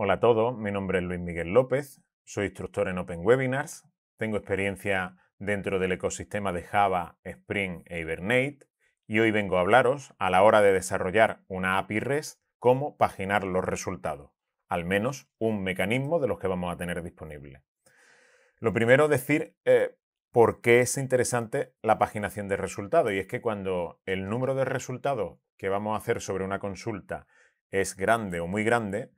Hola a todos, mi nombre es Luis Miguel López, soy instructor en Open Webinars, tengo experiencia dentro del ecosistema de Java, Spring e Hibernate y hoy vengo a hablaros a la hora de desarrollar una API REST cómo paginar los resultados, al menos un mecanismo de los que vamos a tener disponible. Lo primero decir eh, por qué es interesante la paginación de resultados y es que cuando el número de resultados que vamos a hacer sobre una consulta es grande o muy grande,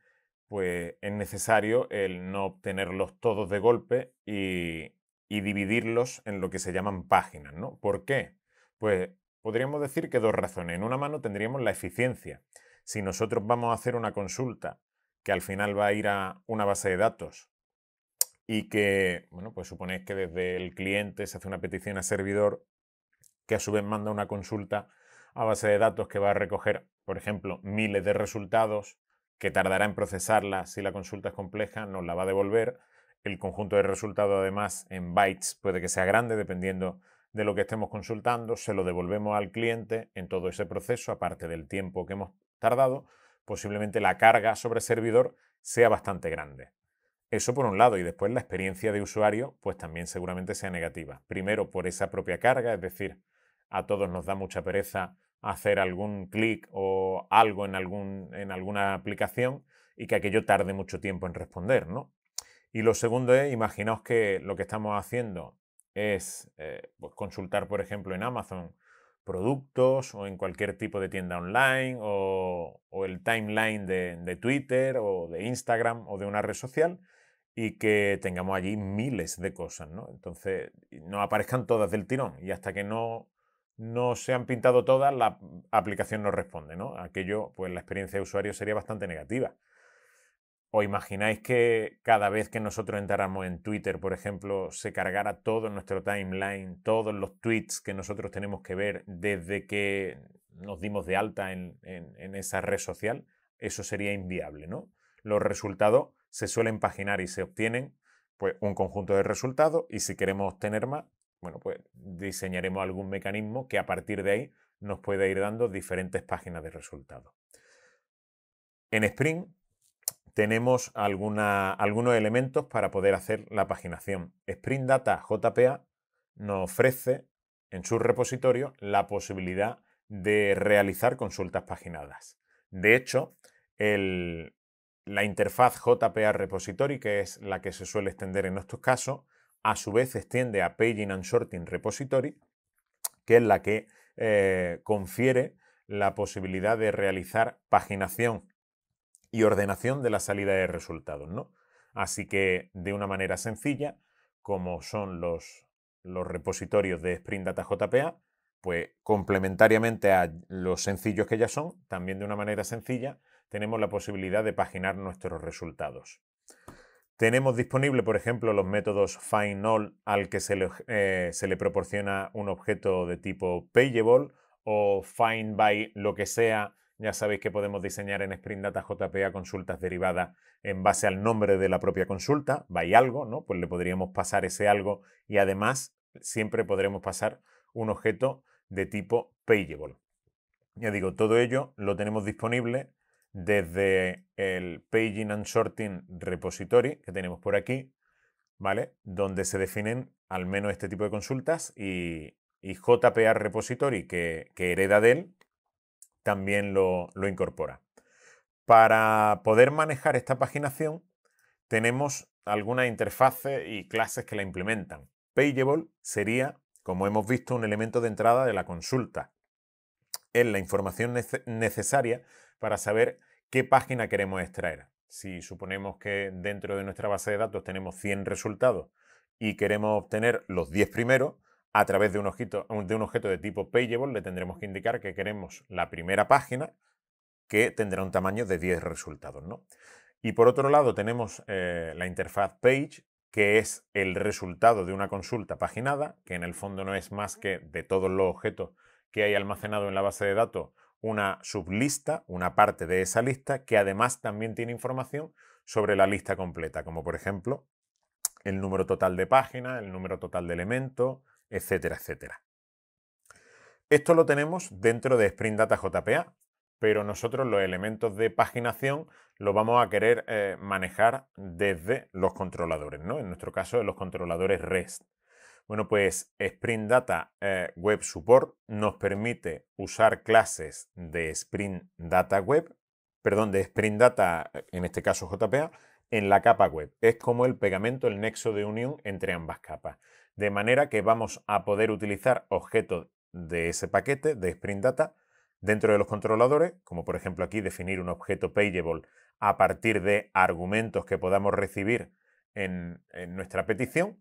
pues es necesario el no obtenerlos todos de golpe y, dividirlos en lo que se llaman páginas, ¿no? ¿Por qué? Pues podríamos decir que dos razones. En una mano tendríamos la eficiencia. Si nosotros vamos a hacer una consulta que al final va a ir a una base de datos y que, bueno, pues suponéis que desde el cliente se hace una petición a servidor que a su vez manda una consulta a base de datos que va a recoger, por ejemplo, miles de resultados que tardará en procesarla si la consulta es compleja, nos la va a devolver. El conjunto de resultados, además, en bytes puede que sea grande dependiendo de lo que estemos consultando. Se lo devolvemos al cliente en todo ese proceso, aparte del tiempo que hemos tardado. Posiblemente la carga sobre servidor sea bastante grande. Eso por un lado, y después la experiencia de usuario, pues también seguramente sea negativa. Primero por esa propia carga, es decir, a todos nos da mucha pereza hacer algún clic o algo en, algún, en alguna aplicación y que aquello tarde mucho tiempo en responder, ¿no? Y lo segundo es, imaginaos que lo que estamos haciendo es eh, pues, consultar, por ejemplo, en Amazon productos o en cualquier tipo de tienda online o, el timeline de, de, Twitter o de Instagram o de una red social y que tengamos allí miles de cosas, ¿no? Entonces, no aparezcan todas del tirón y hasta que no no se han pintado todas, la aplicación no responde, ¿no? Aquello, pues la experiencia de usuario sería bastante negativa. ¿O imagináis que cada vez que nosotros entráramos en Twitter, por ejemplo, se cargara todo nuestro timeline, todos los tweets que nosotros tenemos que ver desde que nos dimos de alta en, esa red social? Eso sería inviable, ¿no? Los resultados se suelen paginar y se obtienen pues, un conjunto de resultados y si queremos obtener más, bueno, pues diseñaremos algún mecanismo que a partir de ahí nos pueda ir dando diferentes páginas de resultados. En Spring tenemos algunos elementos para poder hacer la paginación. Spring Data JPA nos ofrece en su repositorio la posibilidad de realizar consultas paginadas. De hecho, la interfaz JPA Repository, que es la que se suele extender en estos casos, a su vez extiende a Paging and Sorting Repository, que es la que eh, confiere la posibilidad de realizar paginación y ordenación de la salida de resultados. ¿no? Así que de una manera sencilla, como son los, los repositorios de Spring Data JPA, pues complementariamente a los sencillos que ya son, también de una manera sencilla, tenemos la posibilidad de paginar nuestros resultados. Tenemos disponible, por ejemplo, los métodos FindAll al que eh, se le, proporciona un objeto de tipo payable o FindBy, lo que sea. Ya sabéis que podemos diseñar en Spring Data JPA consultas derivadas en base al nombre de la propia consulta, by algo, ¿no? Pues le podríamos pasar ese algo y además siempre podremos pasar un objeto de tipo payable. Ya digo, todo ello lo tenemos disponible desde el Paging and Sorting Repository que tenemos por aquí, ¿vale? Donde se definen al menos este tipo de consultas y, y JPA Repository que, hereda de él también lo, incorpora. Para poder manejar esta paginación tenemos algunas interfaces y clases que la implementan. Pageable sería, como hemos visto, un elemento de entrada de la consulta. Es la información necesaria para saber qué página queremos extraer. Si suponemos que dentro de nuestra base de datos tenemos 100 resultados y queremos obtener los 10 primeros, a través de un, objeto, de tipo pageable le tendremos que indicar que queremos la primera página que tendrá un tamaño de 10 resultados. ¿no? Y por otro lado tenemos eh, la interfaz page, que es el resultado de una consulta paginada, que en el fondo no es más que de todos los objetos que hay almacenado en la base de datos, una sublista, una parte de esa lista, que además también tiene información sobre la lista completa, como por ejemplo el número total de páginas, el número total de elementos, etcétera, etcétera. Esto lo tenemos dentro de Spring Data JPA, pero nosotros los elementos de paginación los vamos a querer eh, manejar desde los controladores, ¿no? En nuestro caso, los controladores REST. Bueno, pues Sprint Data eh, Web Support nos permite usar clases de Sprint Data Web, perdón, de Sprint Data, eh, en este caso JPA, en la capa web. Es como el pegamento, el nexo de unión entre ambas capas. De manera que vamos a poder utilizar objetos de ese paquete de Sprint Data dentro de los controladores, como por ejemplo aquí definir un objeto payable a partir de argumentos que podamos recibir en nuestra petición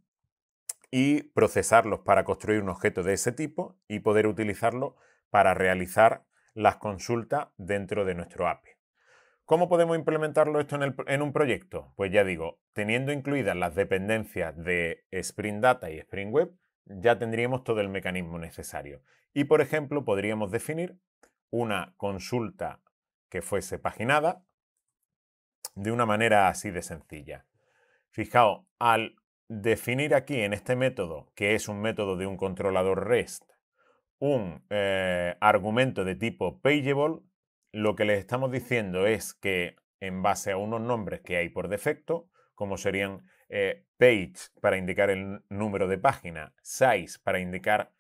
y procesarlos para construir un objeto de ese tipo y poder utilizarlo para realizar las consultas dentro de nuestro API. ¿Cómo podemos implementarlo esto en, en, un proyecto? Pues ya digo, teniendo incluidas las dependencias de Spring Data y Spring Web, ya tendríamos todo el mecanismo necesario. Y, por ejemplo, podríamos definir una consulta que fuese paginada de una manera así de sencilla. Fijaos, al definir aquí en este método, que es un método de un controlador REST, un eh, argumento de tipo pageable, lo que les estamos diciendo es que en base a unos nombres que hay por defecto, como serían eh, page para indicar el número de página, size para indicar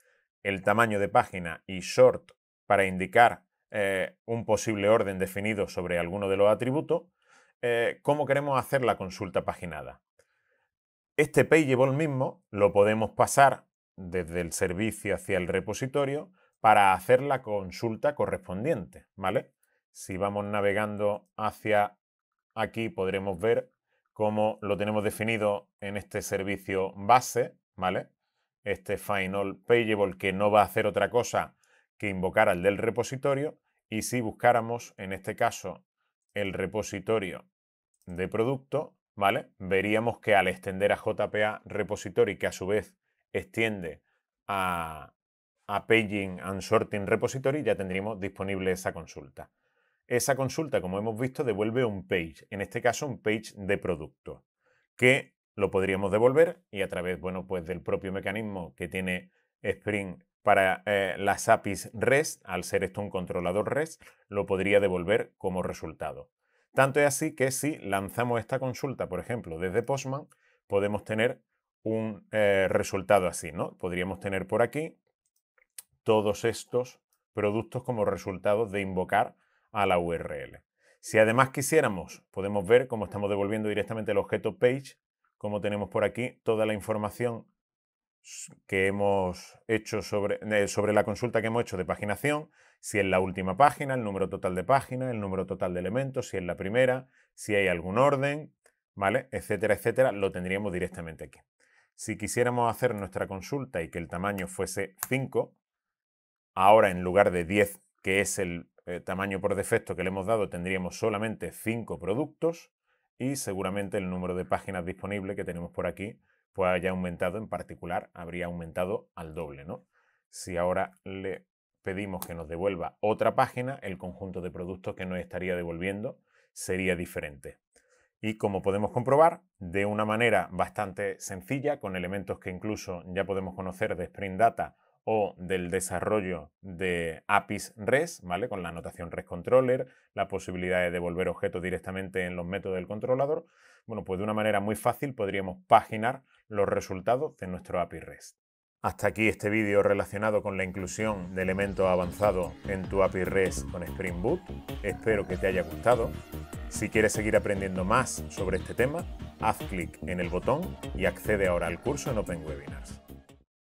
el tamaño de página y short para indicar eh, un posible orden definido sobre alguno de los atributos, cómo queremos hacer la consulta paginada. Este payable mismo lo podemos pasar desde el servicio hacia el repositorio para hacer la consulta correspondiente, ¿vale? Si vamos navegando hacia aquí podremos ver cómo lo tenemos definido en este servicio base, ¿vale? Este final payable que no va a hacer otra cosa que invocar al del repositorio y si buscáramos en este caso el repositorio de producto, Veríamos que al extender a JPA Repository, que a su vez extiende a, Paging and Sorting Repository, ya tendríamos disponible esa consulta. Esa consulta, como hemos visto, devuelve un page, en este caso un page de producto, que lo podríamos devolver y a través, bueno, pues del propio mecanismo que tiene Spring para eh, las APIs REST, al ser esto un controlador REST, lo podría devolver como resultado. Tanto es así que si lanzamos esta consulta, por ejemplo, desde Postman, podemos tener un eh, resultado así, ¿no? Podríamos tener por aquí todos estos productos como resultados de invocar a la URL. Si además quisiéramos, podemos ver cómo estamos devolviendo directamente el objeto page, como tenemos por aquí toda la información que hemos hecho sobre, eh, sobre la consulta que hemos hecho de paginación, si es la última página, el número total de páginas, el número total de elementos, si es la primera, si hay algún orden, ¿vale? Etcétera, etcétera, lo tendríamos directamente aquí. Si quisiéramos hacer nuestra consulta y que el tamaño fuese 5, ahora en lugar de 10, que es el eh, tamaño por defecto que le hemos dado, tendríamos solamente 5 productos y seguramente el número de páginas disponible que tenemos por aquí pues haya aumentado en particular, habría aumentado al doble, ¿no? Si ahora le pedimos que nos devuelva otra página, el conjunto de productos que nos estaría devolviendo sería diferente. Y como podemos comprobar, de una manera bastante sencilla, con elementos que incluso ya podemos conocer de Spring Data o del desarrollo de APIs REST, ¿vale? Con la anotación REST controller, la posibilidad de devolver objetos directamente en los métodos del controlador. Bueno, pues de una manera muy fácil podríamos paginar los resultados de nuestro API REST. Hasta aquí este vídeo relacionado con la inclusión de elementos avanzados en tu API REST con Spring Boot. Espero que te haya gustado. Si quieres seguir aprendiendo más sobre este tema, haz clic en el botón y accede ahora al curso en Open Webinars.